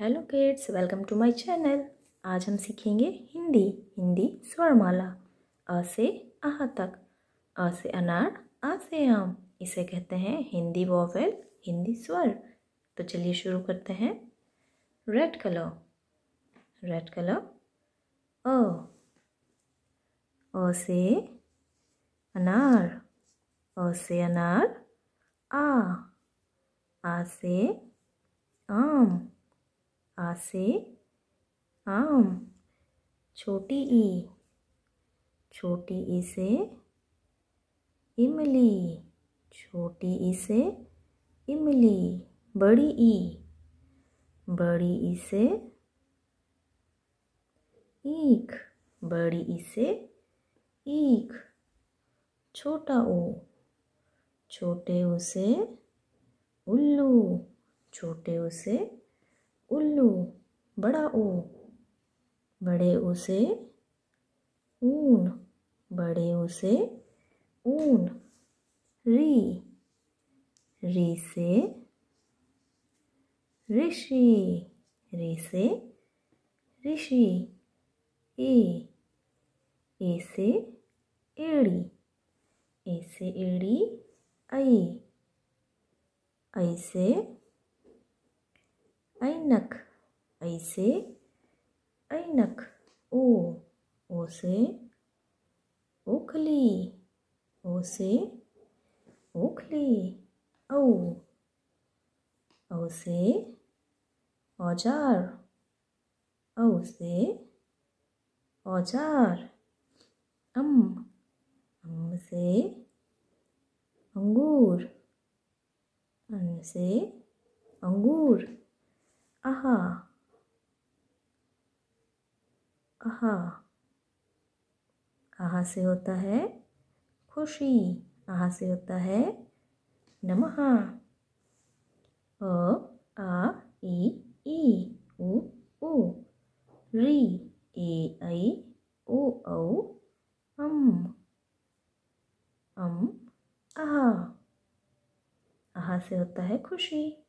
hello kids welcome to my channel आज हम सीखेंगे हिंदी हिंदी स्वरमाला अ से आह तक अ से अनार अ से आम इसे कहते हैं हिंदी वॉवेल हिंदी स्वर तो चलिए शुरू करते हैं रेड कलर रेड कलर अ अ से अनार अ से अनार आ आ से आम आ से आम छोटी ई छोटी ई से इमली छोटी ई से इमली बड़ी ई बड़ी ई से ईख बड़ी ई से ईख छोटा ओ छोटे ओ से उल्लू छोटे ओ से उल्लू बड़ा ओ बड़े ओ से ऊन बड़े ओ से ऊन री री से ऋषि री से ऋषि ए ए से एड़ी ए से एड़ी ऐ ऐ से ऐनक ऐसे ऐनक ओ ओ से ओखली ओ से ओखली औ औ से औजार औ से औजार अम अम से अंगूर अन से अंगूर aha, aha आहा से होता है खुशी आहा से होता है नमः अ आ ई ई उ उ री ए ऐ ओ औ अम अम आहा आहा से होता है खुशी